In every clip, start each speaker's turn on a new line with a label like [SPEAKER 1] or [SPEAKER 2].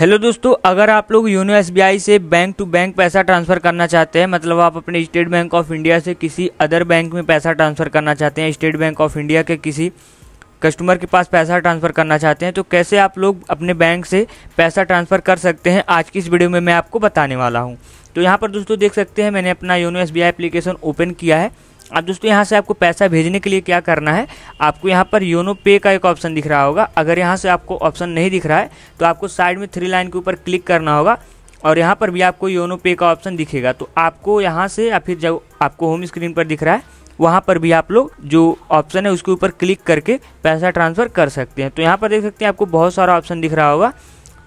[SPEAKER 1] hello दोस्तों अगर आप लोग योनो एस से बैंक टू बैंक पैसा ट्रांसफ़र करना चाहते हैं मतलब आप अपने स्टेट बैंक ऑफ इंडिया से किसी अदर बैंक में पैसा ट्रांसफ़र करना चाहते हैं स्टेट बैंक ऑफ इंडिया के किसी कस्टमर के पास पैसा ट्रांसफ़र करना चाहते हैं तो कैसे आप लोग अपने बैंक से पैसा ट्रांसफ़र कर सकते हैं आज की इस वीडियो में मैं आपको बताने वाला हूँ तो यहाँ पर दोस्तों देख सकते हैं मैंने अपना योनो एस एप्लीकेशन ओपन किया है अब दोस्तों यहाँ से आपको पैसा भेजने के लिए क्या करना है आपको यहाँ पर योनो पे का एक ऑप्शन दिख रहा होगा अगर यहाँ से आपको ऑप्शन नहीं दिख रहा है तो आपको साइड में थ्री लाइन के ऊपर क्लिक करना होगा और यहाँ पर भी आपको योनो पे का ऑप्शन दिखेगा तो आपको यहाँ से या फिर जब आपको होम स्क्रीन पर दिख रहा है वहाँ पर भी आप लोग जो ऑप्शन है उसके ऊपर क्लिक करके पैसा ट्रांसफ़र कर सकते हैं तो यहाँ पर देख सकते हैं आपको बहुत सारा ऑप्शन दिख रहा होगा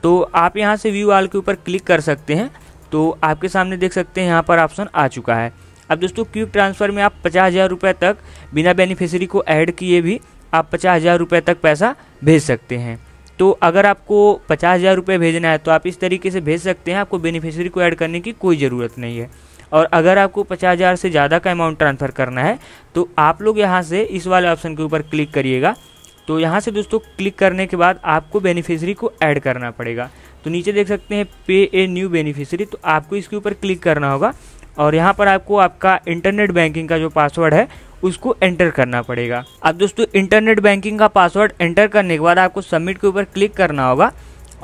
[SPEAKER 1] तो आप यहाँ से व्यू वाल के ऊपर क्लिक कर सकते हैं तो आपके सामने देख सकते हैं यहाँ पर ऑप्शन आ चुका है अब दोस्तों क्विक ट्रांसफ़र में आप पचास हज़ार रुपये तक बिना बेनिफिशरी को ऐड किए भी आप पचास हज़ार रुपये तक पैसा भेज सकते हैं तो अगर आपको पचास हज़ार रुपये भेजना है तो आप इस तरीके से भेज सकते हैं आपको बेनिफिशरी को ऐड करने की कोई ज़रूरत नहीं है और अगर आपको पचास हज़ार से ज़्यादा का अमाउंट ट्रांसफ़र करना है तो आप लोग यहाँ से इस वाले ऑप्शन के ऊपर क्लिक करिएगा तो यहाँ से दोस्तों क्लिक करने के बाद आपको बेनिफिशरी को ऐड करना पड़ेगा तो नीचे देख सकते हैं पे ए न्यू बेनिफिशरी तो आपको इसके ऊपर क्लिक करना होगा और यहाँ पर आपको आपका इंटरनेट बैंकिंग का जो पासवर्ड है उसको एंटर करना पड़ेगा अब दोस्तों इंटरनेट बैंकिंग का पासवर्ड एंटर करने के बाद आपको सबमिट के ऊपर क्लिक करना होगा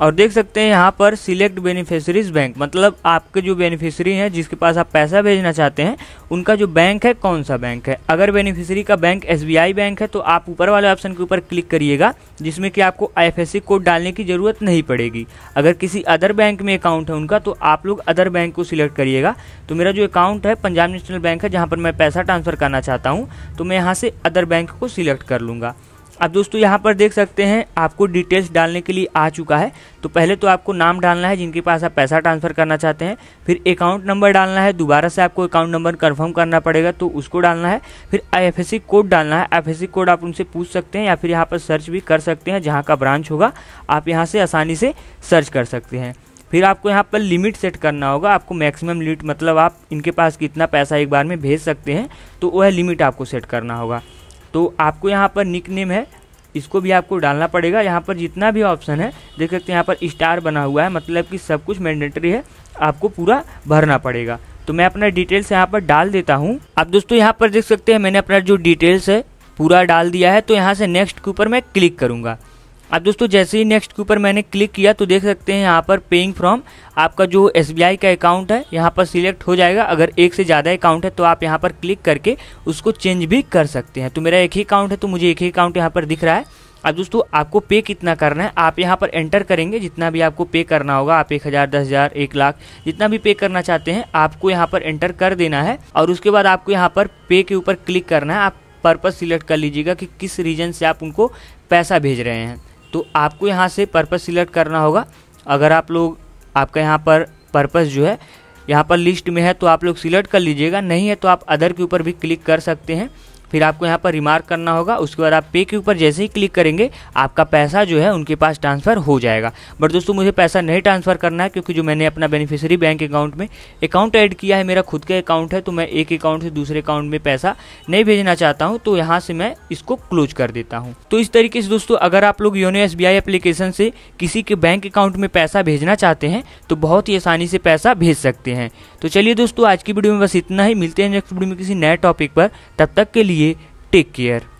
[SPEAKER 1] और देख सकते हैं यहाँ पर सिलेक्ट बेनिफिशरीज बैंक मतलब आपके जो बेनिफिशरी हैं जिसके पास आप पैसा भेजना चाहते हैं उनका जो बैंक है कौन सा बैंक है अगर बेनिफिशरी का बैंक एस बैंक है तो आप ऊपर वाले ऑप्शन के ऊपर क्लिक करिएगा जिसमें कि आपको आई कोड डालने की ज़रूरत नहीं पड़ेगी अगर किसी अदर बैंक में अकाउंट है उनका तो आप लोग अदर बैंक को सिलेक्ट करिएगा तो मेरा जो अकाउंट है पंजाब नेशनल बैंक है जहाँ पर मैं पैसा ट्रांसफ़र करना चाहता हूँ तो मैं यहाँ से अदर बैंक को सिलेक्ट कर लूँगा अब दोस्तों यहाँ पर देख सकते हैं आपको डिटेल्स डालने के लिए आ चुका है तो पहले तो आपको नाम डालना है जिनके पास आप पैसा ट्रांसफ़र करना चाहते हैं फिर अकाउंट नंबर डालना है दोबारा से आपको अकाउंट नंबर कंफर्म करना पड़ेगा तो उसको डालना है फिर एफ कोड डालना है एफ कोड आप उनसे पूछ सकते हैं या फिर यहाँ पर सर्च भी कर सकते हैं जहाँ का ब्रांच होगा आप यहाँ से आसानी से सर्च कर सकते हैं फिर आपको यहाँ पर लिमिट सेट करना होगा आपको मैक्सिमम लिमिट मतलब आप इनके पास कितना पैसा एक बार में भेज सकते हैं तो वह लिमिट आपको सेट करना होगा तो आपको यहाँ पर निक नेम है इसको भी आपको डालना पड़ेगा यहाँ पर जितना भी ऑप्शन है देख सकते हैं यहाँ पर स्टार बना हुआ है मतलब कि सब कुछ मैंडेटरी है आपको पूरा भरना पड़ेगा तो मैं अपना डिटेल्स यहाँ पर डाल देता हूँ आप दोस्तों यहाँ पर देख सकते हैं मैंने अपना जो डिटेल्स है पूरा डाल दिया है तो यहाँ से नेक्स्ट के ऊपर मैं क्लिक करूँगा अब दोस्तों जैसे ही नेक्स्ट के ऊपर मैंने क्लिक किया तो देख सकते हैं यहाँ पर पेइंग फ्रॉम आपका जो एस का अकाउंट है यहाँ पर सिलेक्ट हो जाएगा अगर एक से ज़्यादा अकाउंट है तो आप यहाँ पर क्लिक करके उसको चेंज भी कर सकते हैं तो मेरा एक ही अकाउंट है तो मुझे एक ही अकाउंट यहाँ पर दिख रहा है अब दोस्तों आपको पे कितना करना है आप यहाँ पर एंटर करेंगे जितना भी आपको पे करना होगा आप एक हज़ार दस हज़ार एक लाख जितना भी पे करना चाहते हैं आपको यहाँ पर एंटर कर देना है और उसके बाद आपको यहाँ पर पे के ऊपर क्लिक करना है आप पर्पज़ सिलेक्ट कर लीजिएगा कि किस रीजन से आप उनको पैसा भेज रहे हैं तो आपको यहाँ से पर्पज़ सिलेक्ट करना होगा अगर आप लोग आपका यहाँ पर पर्पज़ जो है यहाँ पर लिस्ट में है तो आप लोग सिलेक्ट कर लीजिएगा नहीं है तो आप अदर के ऊपर भी क्लिक कर सकते हैं फिर आपको यहाँ पर रिमार्क करना होगा उसके बाद आप पे के ऊपर जैसे ही क्लिक करेंगे आपका पैसा जो है उनके पास ट्रांसफ़र हो जाएगा बट दोस्तों मुझे पैसा नहीं ट्रांसफ़र करना है क्योंकि जो मैंने अपना बेनिफिशियरी बैंक अकाउंट में अकाउंट ऐड किया है मेरा खुद का अकाउंट है तो मैं एक अकाउंट से दूसरे अकाउंट में पैसा नहीं भेजना चाहता हूँ तो यहाँ से मैं इसको क्लोज कर देता हूँ तो इस तरीके से दोस्तों अगर आप लोग योनो एस एप्लीकेशन से किसी के बैंक अकाउंट में पैसा भेजना चाहते हैं तो बहुत ही आसानी से पैसा भेज सकते हैं तो चलिए दोस्तों आज की वीडियो में बस इतना ही मिलते हैं नेक्स्ट वीडियो में किसी नए टॉपिक पर तब तक के लिए लिए टेक केयर